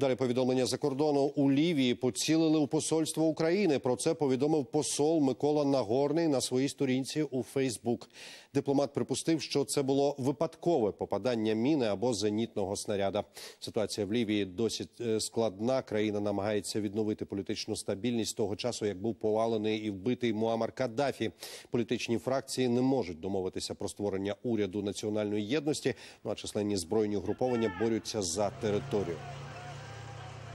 Далі повідомлення за кордону у Лівії поцілили у посольство України. Про це повідомив посол Микола Нагорний на своїй сторінці у Фейсбук. Дипломат припустив, що це було випадкове попадання міни або зенітного снаряда. Ситуація в Лівії досить е, складна. Країна намагається відновити політичну стабільність того часу, як був повалений і вбитий Муамар Каддафі. Політичні фракції не можуть домовитися про створення уряду національної єдності. Ну а численні збройні угруповання борються за територію.